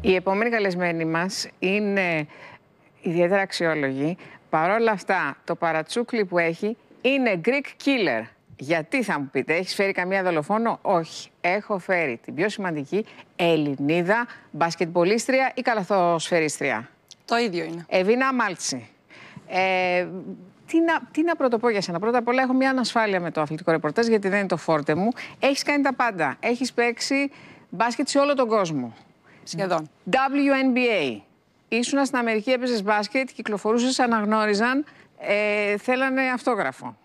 Η επόμενη καλεσμένη μας είναι ιδιαίτερα αξιόλογη. Παρ' όλα αυτά, το παρατσούκλι που έχει είναι Greek Killer. Γιατί θα μου πείτε, έχεις φέρει καμία δολοφόνο. Όχι, έχω φέρει την πιο σημαντική Ελληνίδα, μπασκετμπολίστρια ή καλαθοσφαιρίστρια. Το ίδιο είναι. Εβίνα Μάλτσι. Ε, τι να, τι να πρωτοπώ για σένα. Πρώτα απ' όλα έχω μια ανασφάλεια με το αθλητικό ρεπορτάζ γιατί δεν είναι το φόρτε μου. Έχεις κάνει τα πάντα. Έχεις παίξει μπάσκετ σε όλο τον κόσμο σχεδόν. WNBA. Ήσουν στην Αμερική, έπαιζες μπάσκετ, κυκλοφορούσες, αναγνώριζαν, ε, θέλανε αυτόγραφο.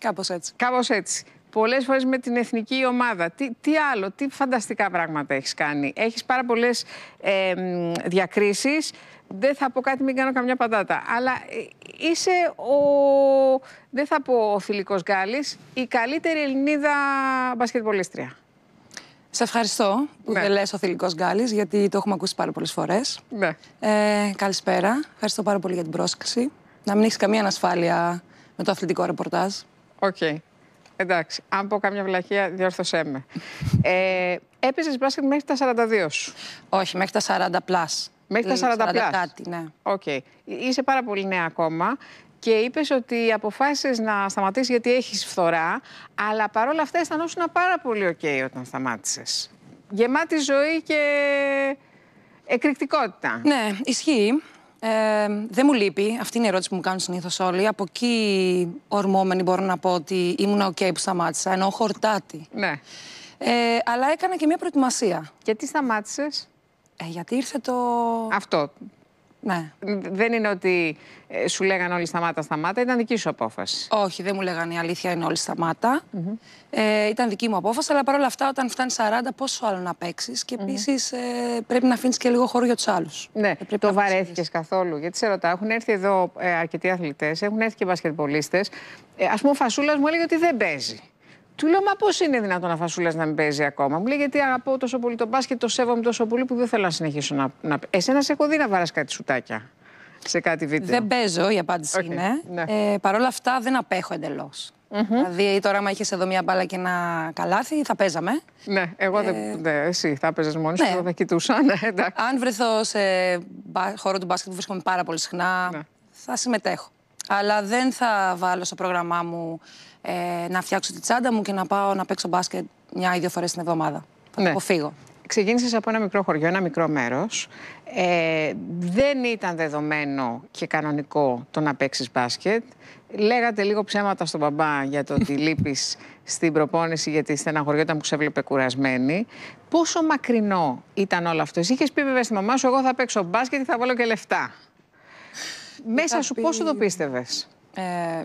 Κάπως έτσι. Κάπως έτσι. Πολλές φορές με την εθνική ομάδα. Τι, τι άλλο, τι φανταστικά πράγματα έχεις κάνει. Έχεις πάρα πολλές ε, διακρίσεις. Δεν θα πω κάτι, μην κάνω καμιά πατάτα. Αλλά ε, είσαι ο. Δεν θα πω ο φιλικός Γκάλη, η καλύτερη Ελληνίδα μπασκετμπολίστρια. Σε ευχαριστώ που ναι. δεν λες ο θηλυκός Γκάλης, γιατί το έχουμε ακούσει πάρα πολλές φορές. Ναι. Ε, καλησπέρα. Ευχαριστώ πάρα πολύ για την πρόσκληση. Να μην έχεις καμία ανασφάλεια με το αθλητικό ρεπορτάζ. Οκ. Εντάξει. Αν πω κάμια βλαχιά διόρθωσέ με. ε, Έπαιζες μπάσκετ μέχρι τα 42 σου. Όχι, μέχρι τα 40 Μέχρι τα 40, κάτι, ναι. Οκ. Είσαι πάρα πολύ νέα ακόμα και είπες ότι αποφάσισες να σταματήσεις γιατί έχεις φθορά. Αλλά παρόλα αυτά αισθανόσουν πάρα πολύ οκ όταν σταμάτησες. Γεμάτη ζωή και εκρηκτικότητα. Ναι, ισχύει. Ε, δεν μου λείπει. Αυτή είναι η ερώτηση που μου κάνουν συνήθως όλοι. Από εκεί ορμόμενη μπορώ να πω ότι ήμουν οκ που σταμάτησα. ενώ χορτάτη. Ναι. Ε, αλλά έκανα και μια προετοιμασία. Γιατί σταμάτησες. Ε, γιατί ήρθε το. Αυτό. Ναι. Δεν είναι ότι ε, σου λέγανε όλοι σταμάτα, σταμάτα, ήταν δική σου απόφαση. Όχι, δεν μου λέγανε η αλήθεια είναι όλοι σταμάτα. Mm ε, ήταν δική μου απόφαση, αλλά παρόλα αυτά, όταν φτάνει 40, πόσο άλλο να παίξεις. Και επίσης ε, πρέπει να αφήνεις και λίγο χώρο για τους άλλους. Ναι, ε, το βαρέθηκε καθόλου. Γιατί σε ρωτάω, έχουν έρθει εδώ ε, αρκετοί αθλητές, έχουν έρθει και μπασκετμπολίστες. Ε, Ας πούμε, ο Φασούλας μου έλεγε ότι δεν παίζει. Του λέω, μα πώς είναι δυνατόν να φασούλας να μην παίζει ακόμα. Μου λέει, Γιατί αγαπώ τόσο πολύ τον μπάσκετ, το σέβομαι τόσο πολύ που δεν θέλω να συνεχίσω να. να... Εσένα σε έχω δει να κάτι σουτάκια σε κάτι βίντεο. Δεν παίζω, η απάντηση okay. είναι. Ναι. Ε, Παρ' όλα αυτά δεν απέχω εντελώς. Δηλαδή, τώρα, άμα είχες εδώ μία μπάλα και ένα καλάθι, θα παίζαμε. Ναι, εγώ δεν. Ε, ναι, εσύ θα παίζε μόνος ναι. σου, θα κοιτούσα. Ναι, Αν βρεθώ σε χώρο του μπάσκετ που βρίσκομαι πάρα πολύ συχνά, ναι. θα συμμετέχω αλλά δεν θα βάλω στο πρόγραμμά μου ε, να φτιάξω τη τσάντα μου και να πάω να παίξω μπάσκετ μια ή δύο φορές την εβδομάδα. Θα ναι. το αποφύγω. Ξεκίνησες από ένα μικρό χωριό, ένα μικρό μέρος. Ε, δεν ήταν δεδομένο και κανονικό το να παίξεις μπάσκετ. Λέγατε λίγο ψέματα στον μπαμπά για το ότι λείπεις στην προπόνηση γιατί στεναχωριόταν που σε έβλεπε κουρασμένη. Πόσο μακρινό ήταν όλο αυτό. Είχες πει βέβαια στη μαμά σου: Εγώ θα παίξω μπάσκετ και θα βάλω και λεφτά. Μέσα σου πει... πόσο το πίστευες. Ε,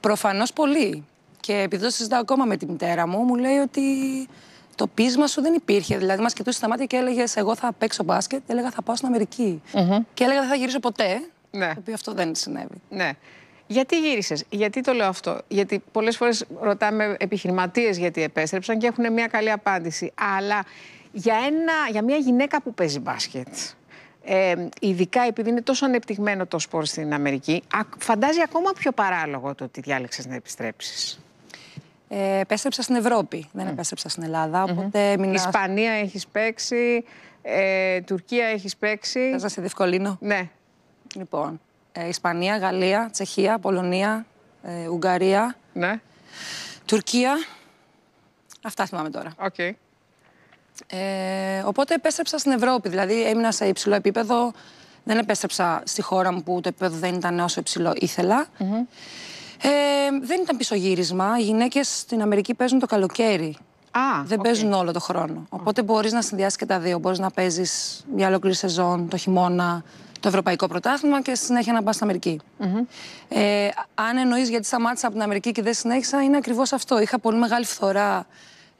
Προφανώς πολύ. Και επειδή το συζητάω ακόμα με τη μητέρα μου, μου λέει ότι το πείσμα σου δεν υπήρχε. Δηλαδή, μας κοιτούσε στα μάτια και έλεγε: Εγώ θα παίξω μπάσκετ. Έλεγα: Θα πάω στην αμερικη mm Και έλεγα: Δεν θα γυρίσω ποτέ. Ναι. Το οποίο αυτό δεν συνέβη. Ναι. Γιατί γύρισες, Γιατί το λέω αυτό, Γιατί πολλές φορές ρωτάμε επιχειρηματίες γιατί επέστρεψαν και έχουν μια καλή απάντηση. Αλλά για, ένα, για μια γυναίκα που παίζει μπάσκετ, ε, ειδικά επειδή είναι τόσο ανεπτυγμένο το σπορ στην Αμερική, φαντάζει ακόμα πιο παράλογο το ότι διάλεξες να επιστρέψεις. Ε, επέστρεψα στην Ευρώπη, δεν επέστρεψα στην Ελλάδα. Ισπανία έχεις παίξει, ε, Τουρκία έχεις παίξει. Θα σε διευκολύνω. Ναι. Λοιπόν, ε, Ισπανία, Γαλλία, Τσεχία, Πολωνία, ε, Ουγγαρία. Ναι. Τουρκία. Αυτά θυμάμαι τώρα. Okay. Ε, οπότε επέστρεψα στην Ευρώπη, δηλαδή έμεινα σε υψηλό επίπεδο. Δεν επέστρεψα στη χώρα μου που το επίπεδο δεν ήταν όσο υψηλό ήθελα. Mm -hmm. ε, δεν ήταν πισωγύρισμα. Οι γυναίκες στην Αμερική παίζουν το καλοκαίρι. Ah, δεν okay. παίζουν όλο το χρόνο. Οπότε μπορείς να συνδυάσεις και τα δύο. Μπορείς να παίζεις μια ολόκληρη σεζόν το χειμώνα, το Ευρωπαϊκό Πρωτάθλημα και στη συνέχεια να πας στην αμερικη mm -hmm. Ε, αν εννοείς γιατί σταμάτησα από την Αμερική και δεν συνέχισα, είναι ακριβώς αυτό. Είχα πολύ μεγάλη φθορά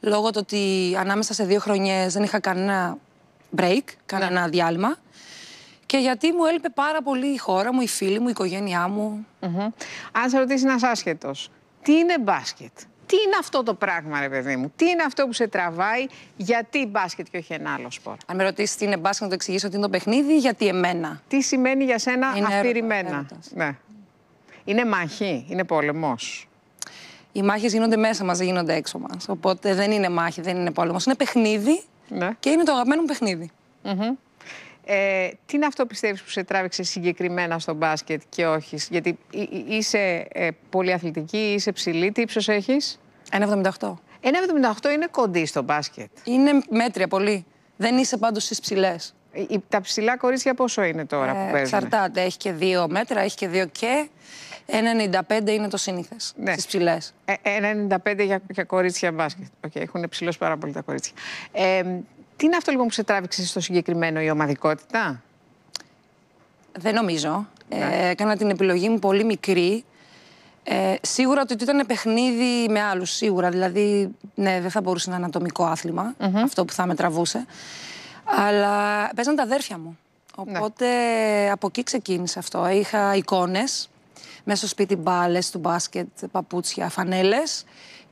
λόγω του ότι ανάμεσα σε δύο χρονιές δεν είχα κανένα break, κανένα ναι. διάλειμμα. Και γιατί μου έλειπε πάρα πολύ η χώρα μου, οι φίλοι μου, η οικογένειά μου. Mm -hmm. Αν σε ρωτήσει ένας άσχετος, τι είναι μπάσκετ, τι είναι αυτό το πράγμα, ρε παιδί μου, τι είναι αυτό που σε τραβάει, γιατί μπάσκετ και όχι ένα άλλο σπορ. Αν με ρωτήσεις τι είναι μπάσκετ, να το εξηγήσω ότι είναι το παιχνίδι, γιατί εμένα. Τι σημαίνει για σένα αφηρημένα. ναι. Είναι μαχή, είναι πόλεμος οι μάχες γίνονται μέσα μας, δεν γίνονται έξω μας. Οπότε δεν είναι μάχη, δεν είναι πόλεμος. Είναι παιχνίδι ναι. και είναι το αγαπημένο μου παιχνίδι. Ε, τι είναι αυτό πιστεύεις που σε τράβηξε συγκεκριμένα στο μπάσκετ και όχι, γιατί είσαι ε, πολύ αθλητική, είσαι ψηλή, τι ύψος έχεις? 1,78. 1,78 είναι κοντή στο μπάσκετ. Είναι μέτρια πολύ. Δεν είσαι πάντως στις ψηλές. Ε, τα ψηλά κορίτσια πόσο είναι τώρα ε, που παίζουν. Εξαρτάται. Έχει και δύο μέτρα, έχει και δύο και. 1,95 ε, είναι το συνήθε. Ναι. Στις ψηλές. 1,95 για, για κορίτσια μπάσκετ. Okay, έχουν ψηλό πάρα πολύ τα κορίτσια. Ε, τι είναι αυτό λοιπόν που σε τράβηξε στο συγκεκριμένο, η ομαδικότητα. Δεν νομίζω. Ναι. Ε, έκανα την επιλογή μου πολύ μικρή. Ε, σίγουρα ότι ήταν παιχνίδι με άλλους σίγουρα. Δηλαδή, ναι, δεν θα μπορούσε να είναι ατομικό άθλημα, αυτό που θα με τραβούσε. Αλλά παίζαν τα αδέρφια μου. Ναι. Οπότε ναι. από εκεί ξεκίνησε αυτό. Είχα εικόνες μέσα στο σπίτι μπάλες του μπάσκετ, παπούτσια, φανέλες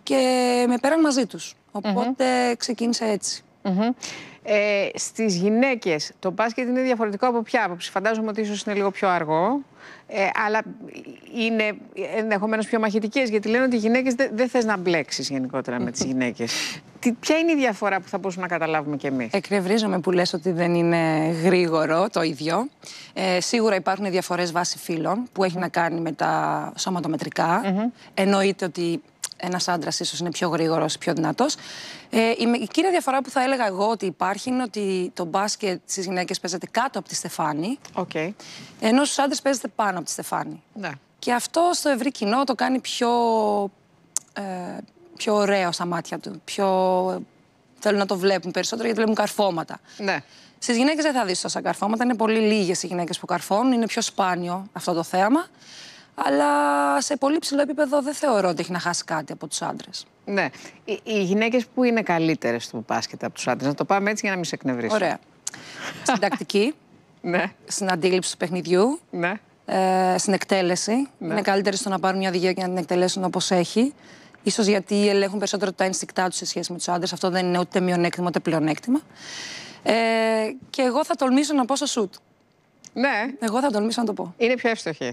και με πέραν μαζί τους. Οπότε ξεκίνησε έτσι. Mm -hmm. ε, στις γυναίκες το μπάσκετ είναι διαφορετικό από ποια άποψη. Φαντάζομαι ότι ίσως είναι λίγο πιο αργό, ε, αλλά είναι ενδεχομένως πιο μαχητικές, γιατί λένε ότι οι γυναίκες δεν δε θες να μπλέξεις γενικότερα με τις γυναίκε. ποια είναι η διαφορά που θα μπορούσαμε να καταλάβουμε κι εμείς. Εκνευρίζομαι που λες ότι δεν είναι γρήγορο το ίδιο. Ε, σίγουρα υπάρχουν διαφορές βάσει φύλων που έχει να κάνει με τα σωματομετρικά. Mm Εννοείται ότι ένας άντρας ίσως είναι πιο γρήγορος, πιο δυνατός. Ε, η κύρια διαφορά που θα έλεγα εγώ ότι υπάρχει είναι ότι το μπάσκετ στις γυναίκες παίζεται κάτω από τη στεφάνη. Okay. Ενώ στους άντρες παίζεται πάνω από τη στεφάνη. Ναι. Και αυτό στο ευρύ κοινό το κάνει πιο, ε, πιο ωραίο στα μάτια του. Πιο θέλουν να το βλέπουν περισσότερο γιατί βλέπουν καρφώματα. Ναι. Στις γυναίκες δεν θα δεις τόσα καρφώματα. Είναι πολύ λίγες οι γυναίκες που καρφώνουν. Είναι πιο σπάνιο αυτό το θέαμα αλλά σε πολύ ψηλό επίπεδο δεν θεωρώ ότι έχει να χάσει κάτι από τους άντρες. Ναι. Οι, οι γυναίκες που είναι καλύτερες στο μπάσκετ από τους άντρες, να το πάμε έτσι για να μην σε εκνευρίσω. Ωραία. Στην τακτική. Ναι. Στην αντίληψη του παιχνιδιού. Ναι. Ε, στην εκτέλεση. Ναι. Είναι καλύτερε στο να πάρουν μια οδηγία και να την εκτελέσουν όπως έχει. Ίσως γιατί ελέγχουν περισσότερο τα ενστικτά τους σε σχέση με τους άντρες. Αυτό δεν είναι ούτε μειονέκτημα ούτε πλεονέκτημα. Ε, και εγώ θα τολμήσω να πω στο σουτ. Ναι. Εγώ θα τολμήσω να το πω. Είναι πιο εύστοχες.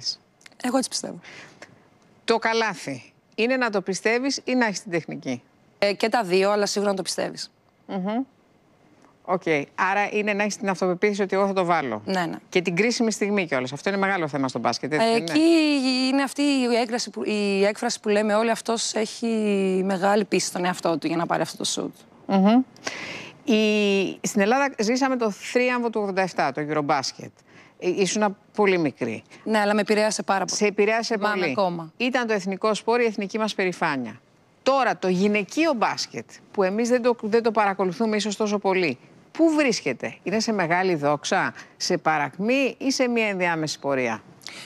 Εγώ έτσι πιστεύω. Το καλάθι είναι να το πιστεύεις ή να έχεις την τεχνική. Ε, και τα δύο, αλλά σίγουρα να το πιστεύεις. Οκ. Okay. Άρα είναι να έχεις την αυτοπεποίθηση ότι εγώ θα το βάλω. Ναι, ναι. Και την κρίσιμη στιγμή κιόλας. Αυτό είναι μεγάλο θέμα στον μπάσκετ. Έτσι, ε, είναι. Εκεί είναι αυτή η, έκφραση που, η έκφραση που λέμε όλοι. Αυτός έχει μεγάλη πίστη στον εαυτό του για να πάρει αυτό το σουτ. Mm-hmm. Η... Στην Ελλάδα ζήσαμε το θρίαμβο του 87, το Eurobasket. Ε, ήσουν πολύ μικρή. Ναι, αλλά με επηρέασε πάρα πολύ. Σε επηρέασε Μάμε πολύ. Ακόμα. Ήταν το εθνικό σπόρο, η εθνική μας περηφάνεια. Τώρα το γυναικείο μπάσκετ, που εμείς δεν το, δεν το παρακολουθούμε ίσως τόσο πολύ, πού βρίσκεται, είναι σε μεγάλη δόξα, σε παρακμή ή σε μια ενδιάμεση πορεία.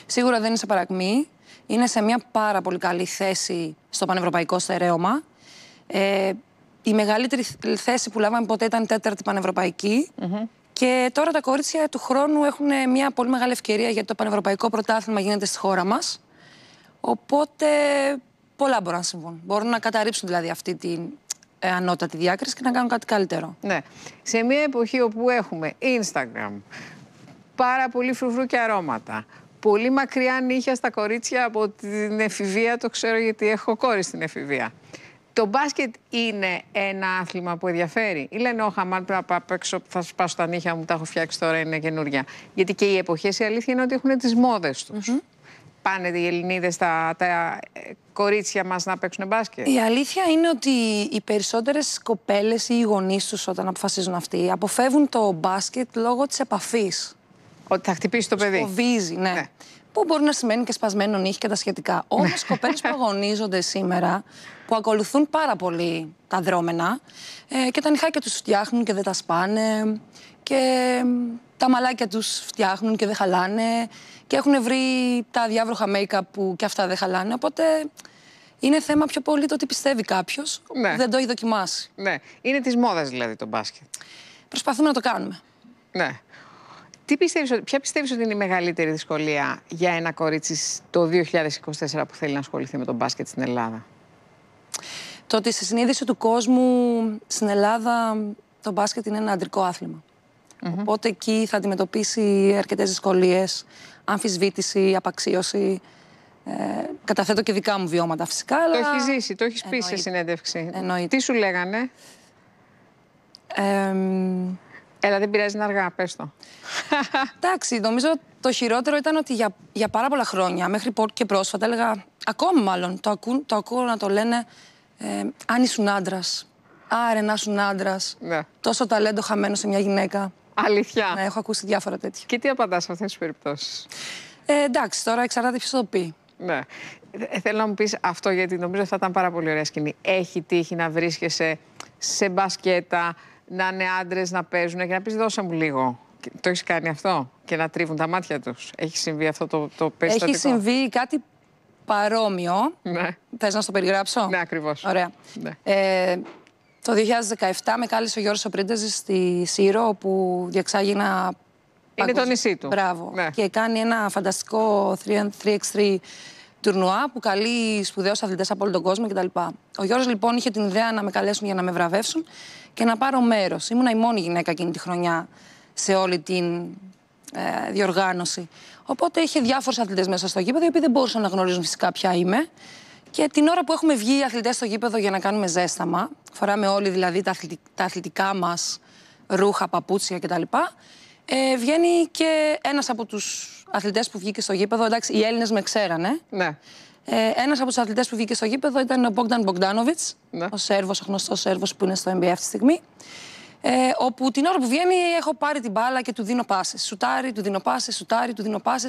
Σίγουρα δεν είναι σε παρακμή. Είναι σε μια πάρα πολύ καλή θέση στο πανευρωπαϊκό στερέωμα. Ε, η μεγαλύτερη θέση που λάβαμε ποτέ ήταν τέταρτη πανευρωπαϊκή. Και τώρα τα κορίτσια του χρόνου έχουν μια πολύ μεγάλη ευκαιρία γιατί το Πανευρωπαϊκό Πρωτάθλημα γίνεται στη χώρα μας. Οπότε πολλά μπορούν να συμβούν. Μπορούν να καταρρύψουν δηλαδή αυτή την ε, ανώτατη διάκριση και να κάνουν κάτι καλύτερο. Ναι. Σε μια εποχή όπου έχουμε Instagram, πάρα πολύ φρουφρού και αρώματα, πολύ μακριά νύχια στα κορίτσια από την εφηβεία, το ξέρω γιατί έχω κόρη στην εφηβεία. Το μπάσκετ είναι ένα άθλημα που ενδιαφέρει. Ή λένε, «Ωχ, άμα πρέπει να παίξω, θα σπάσω τα νύχια μου, τα έχω φτιάξει τώρα, είναι καινούρια. Γιατί και οι εποχές, η αλήθεια είναι ότι έχουν τις μόδες τους. Πάνε οι Ελληνίδες, τα, τα ε, κορίτσια μας να παίξουν μπάσκετ. Η αλήθεια είναι ότι οι περισσότερες κοπέλες ή οι γονείς τους, όταν αποφασίζουν αυτοί, αποφεύγουν το μπάσκετ λόγω της επαφής. Ότι θα χτυπήσει το παιδί. Φοβίζει, ναι. ναι που μπορεί να σημαίνει και σπασμένο νύχι και τα σχετικά. Ναι. Όμω, κοπέλες που αγωνίζονται σήμερα, που ακολουθούν πάρα πολύ τα δρόμενα ε, και τα νυχάκια τους φτιάχνουν και δεν τα σπάνε και τα μαλάκια τους φτιάχνουν και δεν χαλάνε και έχουν βρει τα διάβροχα make-up που και αυτά δεν χαλάνε. Οπότε είναι θέμα πιο πολύ το ότι πιστεύει κάποιος ναι. δεν το έχει δοκιμάσει. Ναι. Είναι της μόδας δηλαδή το μπάσκετ. Προσπαθούμε να το κάνουμε. Ναι. Τι πιστεύεις, ποια πιστεύεις ότι είναι η μεγαλύτερη δυσκολία για ένα κορίτσι το 2024 που θέλει να ασχοληθεί με τον μπάσκετ στην Ελλάδα. Το ότι στη συνείδηση του κόσμου στην Ελλάδα το μπάσκετ είναι ένα αντρικό Οπότε εκεί θα αντιμετωπίσει αρκετές δυσκολίες, αμφισβήτηση, απαξίωση. Ε, καταθέτω και δικά μου βιώματα φυσικά. Αλλά... Το έχεις ζήσει, το έχεις πει σε συνέντευξη. Εννοείται. Τι σου λέγανε. Ε, Έλα, δεν πειράζει να αργά, πες το. Εντάξει, νομίζω το χειρότερο ήταν ότι για, για πάρα πολλά χρόνια, μέχρι και πρόσφατα, έλεγα, ακόμα μάλλον, το, το ακούω να το λένε, ε, αν ήσουν άντρας. Άρε να ήσουν άντρας. Ναι. Τόσο ταλέντο χαμένο σε μια γυναίκα. Αλήθεια. Ναι, έχω ακούσει διάφορα τέτοια. Και τι απαντάς σε αυτές τις περιπτώσεις. Ε, εντάξει, τώρα εξαρτάται ποιος το πει. Ναι. Ε, ε, θέλω να μου πεις αυτό γιατί νομίζω θα ήταν πάρα πολύ ωραία σκηνή. Έχει τύχει να βρίσκεσαι σε μπασκέτα, να είναι άντρες να παίζουν και να πεις δώσε μου λίγο. Το έχεις κάνει αυτό και να τρίβουν τα μάτια τους. Έχει συμβεί αυτό το, το περιστατικό. Έχει συμβεί κάτι παρόμοιο. Ναι. Θες να στο περιγράψω. Ναι, ακριβώς. Ωραία. Ναι. Ε, το 2017 με κάλεσε ο Γιώργος Οπρίντεζη στη Σύρο, όπου διεξάγει ένα. Είναι το νησί του. Μπράβο. Ναι. Και κάνει ένα φανταστικό 3x3 τουρνουά που καλεί σπουδαίους αθλητές από όλο τον κόσμο κτλ. Ο Γιώργος λοιπόν είχε την ιδέα να με καλέσουν για να με βραβεύσουν και να πάρω μέρος. Ήμουνα η μόνη γυναίκα εκείνη τη χρονιά σε όλη την ε, διοργάνωση. Οπότε είχε διάφορους αθλητές μέσα στο γήπεδο, οι οποίοι δεν μπορούσαν να γνωρίζουν φυσικά ποια είμαι. Και την ώρα που έχουμε βγει οι αθλητές στο γήπεδο για να κάνουμε ζέσταμα, φοράμε όλοι δηλαδή τα, αθλητικά μας ρούχα, παπούτσια κτλ. Ε, βγαίνει και ένας από τους αθλητές που βγήκε στο γήπεδο. Εντάξει, οι Έλληνες με ξέρανε. Ναι. Ε, Ένας από τους αθλητές που βγήκε στο γήπεδο ήταν ο Μπόγκταν Μπογκδάνοβιτ, ναι. ο Σέρβος, ο γνωστός Σέρβος που είναι στο NBA αυτή τη στιγμή. Ε, όπου την ώρα που βγαίνει, έχω πάρει την μπάλα και του δίνω πάσες. Σουτάρι, του δίνω πάσες, σουτάρι, του δίνω πάσες.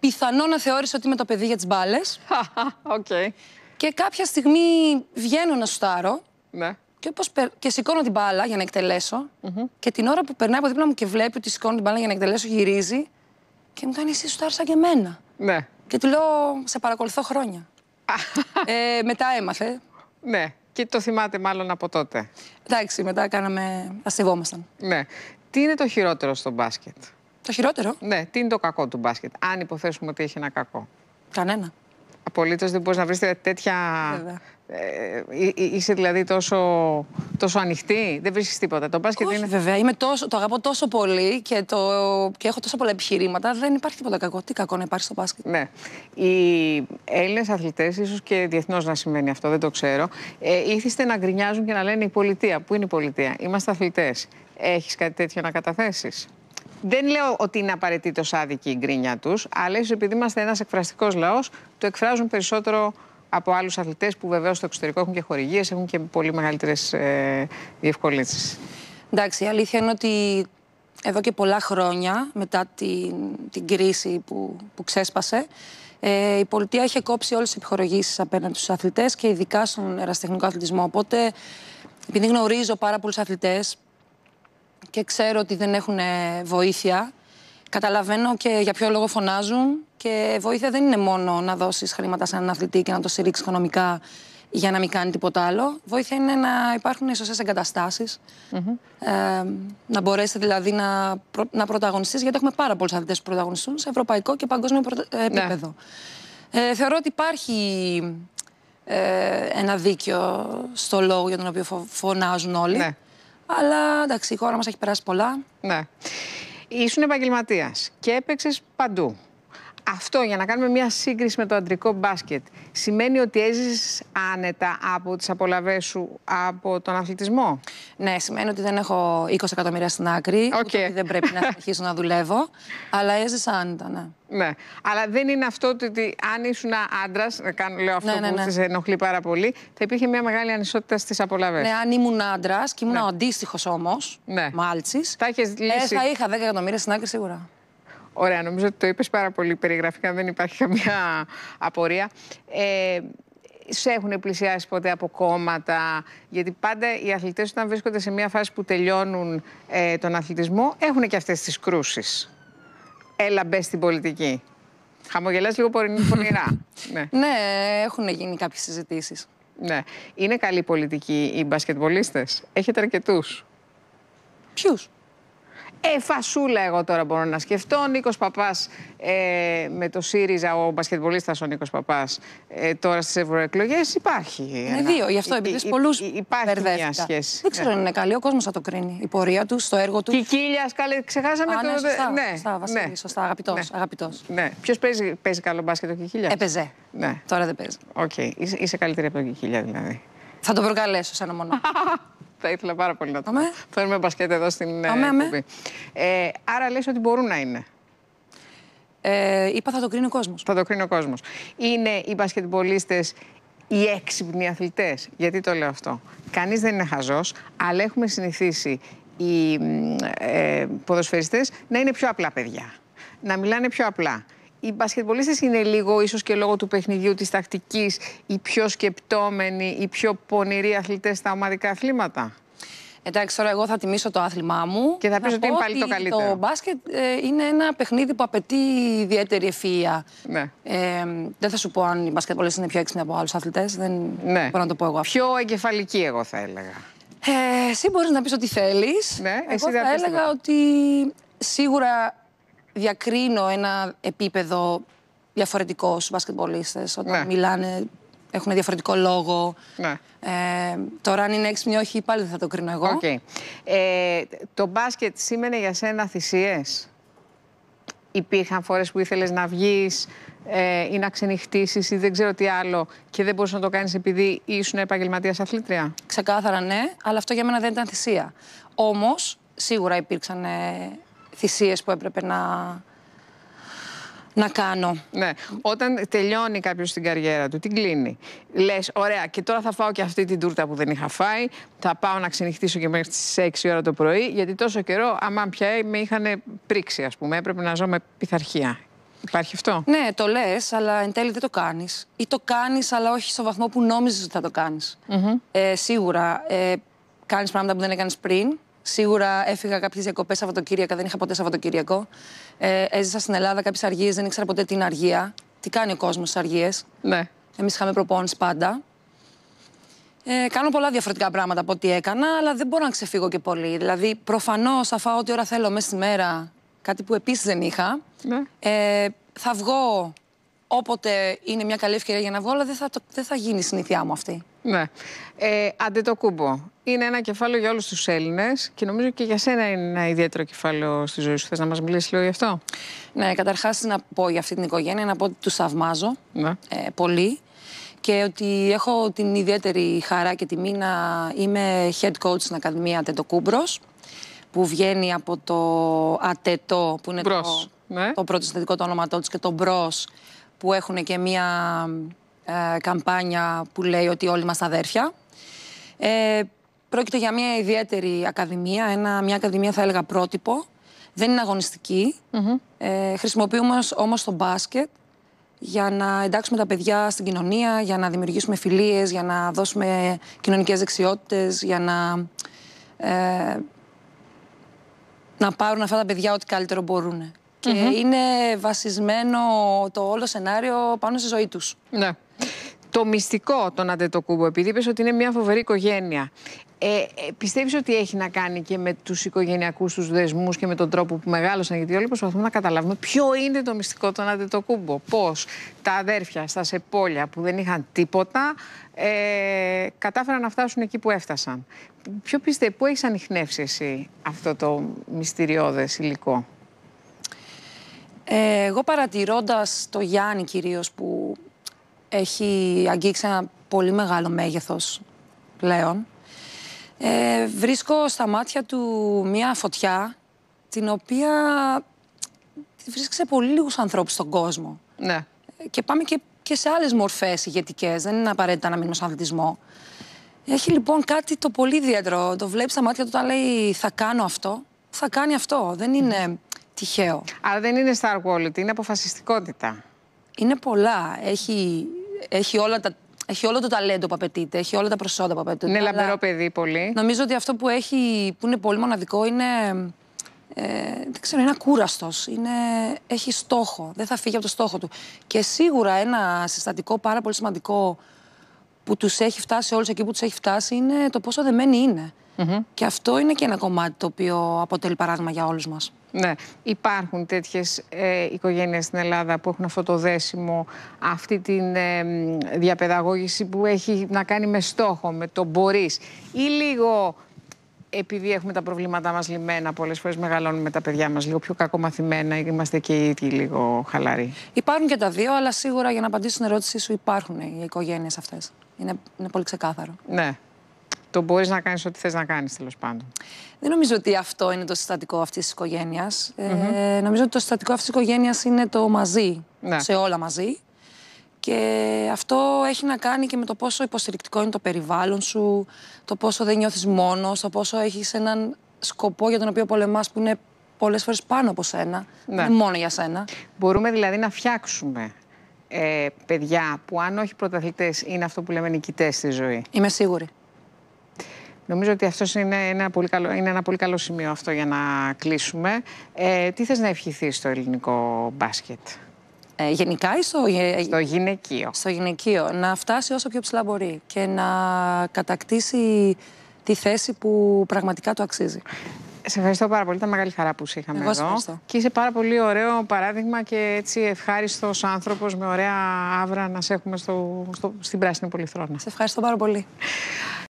Πιθανό να θεώρησε ότι είμαι το παιδί για τις μπάλες. okay. Και κάποια στιγμή βγαίνω να σουτάρω. Ναι. Και, όπως και σηκώνω την μπάλα για να εκτελεσω Και την ώρα που περνάει από δίπλα μου και βλέπει ότι σηκώνω την μπάλα για να εκτελέσω, γυρίζει και μου κάνει εσύ σουτάρι σαν και εμένα. Ναι. Και του λέω, σε παρακολουθώ χρόνια. ε, μετά έμαθε. Ναι, και το θυμάται μάλλον από τότε. Εντάξει, μετά κάναμε, αστευόμασταν. Ναι. Τι είναι το χειρότερο στο μπάσκετ. Το χειρότερο. Ναι, τι είναι το κακό του μπάσκετ, αν υποθέσουμε ότι έχει ένα κακό. Κανένα. Απολύτως δεν μπορείς να βρεις τέτοια ε, ε, ε, είσαι δηλαδή τόσο, τόσο ανοιχτή, δεν βρίσκεις τίποτα. Το μπάσκετ Όχι, είναι... βέβαια. Είμαι τόσο, το αγαπώ τόσο πολύ και, το, και έχω τόσο πολλά επιχειρήματα. Δεν υπάρχει τίποτα κακό. Τι κακό να υπάρχει στο μπάσκετ. Ναι. Οι Έλληνες αθλητές, ίσως και διεθνώς να σημαίνει αυτό, δεν το ξέρω, ε, ήθιστε να γκρινιάζουν και να λένε η πολιτεία. Πού είναι η πολιτεία, Είμαστε αθλητές. Έχεις κάτι τέτοιο να καταθέσεις. Δεν λέω ότι είναι απαραίτητος άδικη η γκρίνια τους, αλλά ίσως επειδή είμαστε ένας εκφραστικός λαός, το εκφράζουν περισσότερο από άλλους αθλητές που βεβαίως στο εξωτερικό έχουν και χορηγίες, έχουν και πολύ μεγαλύτερες ε, διευκολύνσεις. Εντάξει, η αλήθεια είναι ότι εδώ και πολλά χρόνια μετά την, την κρίση που, που ξέσπασε, ε, η πολιτεία είχε κόψει όλες τις επιχορηγήσεις απέναντι στους αθλητές και ειδικά στον εραστεχνικό αθλητισμό. Οπότε, επειδή γνωρίζω πάρα πολλούς αθλητές και ξέρω ότι δεν έχουν ε, βοήθεια, Καταλαβαίνω και για ποιο λόγο φωνάζουν. Και βοήθεια δεν είναι μόνο να δώσεις χρήματα σε έναν αθλητή και να το στηρίξεις οικονομικά για να μην κάνει τίποτα άλλο. Βοήθεια είναι να υπάρχουν οι σωστέ εγκαταστάσει. Mm-hmm. να μπορέσει δηλαδή να, προ, να πρωταγωνιστείς, γιατί έχουμε πάρα πολλούς αθλητές που πρωταγωνιστούν σε ευρωπαϊκό και παγκόσμιο ε, ναι. επίπεδο. Ε, θεωρώ ότι υπάρχει ε, ένα δίκιο στο λόγο για τον οποίο φωνάζουν όλοι. Ναι. Αλλά εντάξει, η χώρα μας έχει περάσει πολλά. Ναι. Ήσουν επαγγελματίας και έπαιξες παντού. Αυτό για να κάνουμε μια σύγκριση με το αντρικό μπάσκετ σημαίνει ότι έζησες άνετα από τις απολαβές σου από τον αθλητισμό. Ναι, σημαίνει ότι δεν έχω 20 εκατομμύρια στην άκρη, okay. ότι δεν πρέπει να συνεχίσω να δουλεύω, αλλά έζησα άνετα, ναι. Ναι. Αλλά δεν είναι αυτό ότι αν ήσουν άντρας, λέω αυτό ναι, ναι, ναι. που σε ενοχλεί πάρα πολύ, θα υπήρχε μια μεγάλη ανισότητα στις απολαυές. Ναι, αν ήμουν άντρας και ήμουν ναι. ο αντίστοιχος όμως, ναι. μάλτσι. Θα, ε, θα είχα 10 εκατομμύρια στην άκρη σίγουρα. Ωραία, νομίζω ότι το είπες πάρα πολύ περιγραφικά, δεν υπάρχει καμία απορία. Ε, σε έχουν πλησιάσει ποτέ από κόμματα, γιατί πάντα οι αθλητές όταν βρίσκονται σε μια φάση που τελειώνουν ε, τον αθλητισμό, έχουν και αυτές τις κρούσεις. Έλα μπες στην πολιτική. Χαμογελάς λίγο πονηρά. ναι. ναι, έχουν γίνει κάποιες συζητήσεις. Ναι. Είναι καλή πολιτική οι μπασκετμπολίστες. Έχετε αρκετούς. Ποιους? Ε, φασούλα εγώ τώρα μπορώ να σκεφτώ. Νίκος Παπάς ε, με το ΣΥΡΙΖΑ, ο μπασκετμπολίστας ο Νίκος Παπάς, ε, τώρα στις ευρωεκλογές υπάρχει. Ένα... δύο, γι' αυτό επειδή πολλούς υπάρχει μια σχέση. Δεν ξέρω αν είναι καλή, ο κόσμος θα το κρίνει. Η πορεία του, στο έργο του. Κικίλιας, καλή, ξεχάσαμε Α, το... Ναι, σωστά, ναι, σωστά, ναι, Βασίλη, ναι. σωστά, αγαπητός. Ναι. αγαπητός. Ναι. Ποιος παίζει, παίζει καλό μπάσκετ ο Κικίλιας. Έπαιζε. Ναι. Τώρα δεν παίζει. Οκ, okay. είσαι, είσαι καλύτερη από τον Κικίλια δηλαδή. Θα τον προκαλέσω σαν μόνο. θα ήθελα πάρα πολύ να το πω. μπασκετ εδώ στην ε, εκπομπή. Ε, άρα λες ότι μπορούν να είναι. Ε, είπα θα το κρίνει ο κόσμος. Θα το κρίνει ο κόσμος. Είναι οι μπασκετμπολίστες οι έξυπνοι αθλητές. Γιατί το λέω αυτό. Κανείς δεν είναι χαζός, αλλά έχουμε συνηθίσει οι ε, ποδοσφαιριστές να είναι πιο απλά παιδιά. Να μιλάνε πιο απλά οι μπασκετμπολίστες είναι λίγο, ίσως και λόγω του παιχνιδιού της τακτικής οι πιο σκεπτόμενοι, οι πιο πονηροί αθλητές στα ομαδικά αθλήματα. Εντάξει, τώρα εγώ θα τιμήσω το άθλημά μου. Και θα, πεις ότι είναι πάλι το καλύτερο. Το μπάσκετ ε, είναι ένα παιχνίδι που απαιτεί ιδιαίτερη ευφυα. Ναι. Ε, δεν θα σου πω αν οι μπασκετ είναι πιο έξυπνοι από άλλους αθλητές. Δεν ναι. μπορώ να το πω εγώ. Πιο εγκεφαλική, εγώ θα έλεγα. Ε, εσύ μπορείς να πεις ότι θέλεις. Ναι, εγώ θα έλεγα ότι σίγουρα διακρίνω ένα επίπεδο διαφορετικό στους μπασκετμπολίστες όταν ναι. μιλάνε έχουν διαφορετικό λόγο. Ναι. Ε, τώρα, αν είναι έξυπνοι όχι, πάλι δεν θα το κρίνω εγώ. Okay. Ε, το μπάσκετ σήμαινε για σένα θυσίες. Υπήρχαν φορές που ήθελες να βγεις ε, ή να ξενυχτήσεις ή δεν ξέρω τι άλλο και δεν μπορούσες να το κάνεις επειδή ήσουν επαγγελματίας αθλήτρια. Ξεκάθαρα ναι, αλλά αυτό για μένα δεν ήταν θυσία. Όμως, σίγουρα υπήρξαν θυσίες που έπρεπε να, να κάνω. Ναι. Όταν τελειώνει κάποιος την καριέρα του, την κλείνει. Λες, ωραία, και τώρα θα φάω και αυτή την τούρτα που δεν είχα φάει. Θα πάω να ξενυχτήσω και μέχρι τις 6 ώρα το πρωί. Γιατί τόσο καιρό, άμα πια με είχαν πρίξει, ας πούμε. Έπρεπε να ζω με πειθαρχία. Υπάρχει αυτό. Ναι, το λες, αλλά εν τέλει δεν το κάνεις. Ή το κάνεις, αλλά όχι στο βαθμό που νόμιζες ότι θα το κάνεις. ε, σίγουρα. Ε, κάνεις πράγματα που δεν έκανες πριν. Σίγουρα έφυγα κάποιες διακοπές Σαββατοκύριακα, δεν είχα ποτέ Σαββατοκύριακο. Ε, έζησα στην Ελλάδα κάποιες αργίες, δεν ήξερα ποτέ την αργία. Τι κάνει ο κόσμος στις αργίες. Ναι. Εμείς είχαμε προπόνηση πάντα. Ε, κάνω πολλά διαφορετικά πράγματα από ό,τι έκανα, αλλά δεν μπορώ να ξεφύγω και πολύ. Δηλαδή, προφανώς θα φάω ό,τι ώρα θέλω μέσα στη μέρα, κάτι που επίσης δεν είχα. Ναι. Ε, θα βγω όποτε είναι μια καλή ευκαιρία για να βγω, αλλά δεν θα, δεν θα γίνει η συνήθειά μου αυτή. Ναι. Ε, κούμπο. Είναι ένα κεφάλαιο για όλους τους Έλληνες και νομίζω και για σένα είναι ένα ιδιαίτερο κεφάλαιο στη ζωή σου. Θες να μας μιλήσεις λίγο γι' αυτό. Ναι, καταρχάς να πω για αυτή την οικογένεια, να πω ότι τους θαυμάζω ναι. ε, πολύ και ότι έχω την ιδιαίτερη χαρά και τιμή να είμαι head coach στην Ακαδημία Αντετοκούμπρος που βγαίνει από το ατετό που είναι το, ναι. το πρώτο συνθετικό το όνοματό της και το μπρος που έχουν και μία ε, καμπάνια που λέει ότι όλοι μας αδέρφια. Ε, πρόκειται για μια ιδιαίτερη ακαδημία, ένα, μια ακαδημία θα έλεγα πρότυπο. Δεν είναι ε, χρησιμοποιούμε όμως το μπάσκετ για να εντάξουμε τα παιδιά στην κοινωνία, για να δημιουργήσουμε φιλίες, για να δώσουμε κοινωνικές δεξιότητες, για να, ε, να πάρουν αυτά τα παιδιά ό,τι καλύτερο μπορούν και είναι βασισμένο το όλο σενάριο πάνω στη ζωή τους. Ναι. Το μυστικό των Αντετοκούμπο, επειδή είπες ότι είναι μια φοβερή οικογένεια, ε, ε, πιστεύεις ότι έχει να κάνει και με τους οικογενειακούς τους δεσμούς και με τον τρόπο που μεγάλωσαν, γιατί όλοι προσπαθούμε να καταλάβουμε ποιο είναι το μυστικό των Αντετοκούμπο. Πώς τα αδέρφια στα Σεπόλια που δεν είχαν τίποτα, ε, κατάφεραν να φτάσουν εκεί που έφτασαν. Ποιο πιστεύεις, πού έχεις ανοιχνεύσει εσύ αυτό το μυστηριώδες υλικό. Ε, εγώ παρατηρώντας το Γιάννη κυρίως που έχει αγγίξει ένα πολύ μεγάλο μέγεθος πλέον, ε, βρίσκω στα μάτια του μία φωτιά την οποία βρίσκει σε πολύ λίγους ανθρώπους στον κόσμο. Ναι. Και πάμε και, σε άλλες μορφές ηγετικές. δεν είναι απαραίτητα να μείνουμε στον αθλητισμό. Έχει λοιπόν κάτι το πολύ ιδιαίτερο. Το βλέπει στα μάτια του όταν λέει θα κάνω αυτό, θα κάνει αυτό. Δεν είναι τυχαίο. Αλλά δεν είναι star quality, είναι αποφασιστικότητα. Είναι πολλά. Έχει, έχει, όλα τα, έχει όλο το ταλέντο που απαιτείται, έχει όλα τα προσόντα που απαιτείται. Είναι λαμπερό παιδί πολύ. Νομίζω ότι αυτό που έχει, που είναι πολύ μοναδικό, είναι. Ε, δεν ξέρω, είναι ακούραστος. έχει στόχο. Δεν θα φύγει από το στόχο του. Και σίγουρα ένα συστατικό πάρα πολύ σημαντικό που τους έχει φτάσει όλους εκεί που τους έχει φτάσει είναι το πόσο δεμένοι είναι. Mm-hmm. Και αυτό είναι και ένα κομμάτι το οποίο αποτελεί παράδειγμα για όλους μας. Ναι. Υπάρχουν τέτοιες ε, οικογένειες στην Ελλάδα που έχουν αυτό το δέσιμο, αυτή την ε, διαπαιδαγώγηση που έχει να κάνει με στόχο, με το μπορείς Ή λίγο επειδή έχουμε τα προβλήματά μας λιμένα, πολλές φορές μεγαλώνουμε τα παιδιά μας λίγο πιο κακομαθημένα, είμαστε και οι ίδιοι λίγο χαλαροί. Υπάρχουν και τα δύο, αλλά σίγουρα για να απαντήσω στην ερώτησή σου υπάρχουν οι οικογένειες αυτές. Είναι, είναι πολύ ξεκάθαρο. Ναι το μπορείς να κάνεις ό,τι θες να κάνεις, τέλος πάντων. Δεν νομίζω ότι αυτό είναι το συστατικό αυτής της οικογένειας. ε, νομίζω ότι το συστατικό αυτής της οικογένειας είναι το μαζί. Ναι. Σε όλα μαζί. Και αυτό έχει να κάνει και με το πόσο υποστηρικτικό είναι το περιβάλλον σου, το πόσο δεν νιώθεις μόνος, το πόσο έχεις έναν σκοπό για τον οποίο πολεμάς που είναι πολλές φορές πάνω από σένα. Ναι. μόνο για σένα. Μπορούμε δηλαδή να φτιάξουμε ε, παιδιά που, αν όχι πρωταθλητές, είναι αυτό που λέμε νικητές στη ζωή. Είμαι σίγουρη. Νομίζω ότι αυτός είναι, ένα πολύ καλό, είναι ένα πολύ καλό σημείο αυτό για να κλείσουμε. Ε, τι θες να ευχηθείς στο ελληνικό μπάσκετ. Ε, γενικά ή στο... γυναικείο. Στο γυναικείο. Να φτάσει όσο πιο ψηλά μπορεί και να κατακτήσει τη θέση που πραγματικά του αξίζει. Σε ευχαριστώ πάρα πολύ. Τα μεγάλη χαρά που σε είχαμε Εγώ εδώ. Ευχαριστώ. Και είσαι πάρα πολύ ωραίο παράδειγμα και έτσι ευχάριστος άνθρωπος με ωραία αύρα να σε έχουμε στο, στο, στην πράσινη πολυθρόνα. Σε ευχαριστώ πάρα πολύ.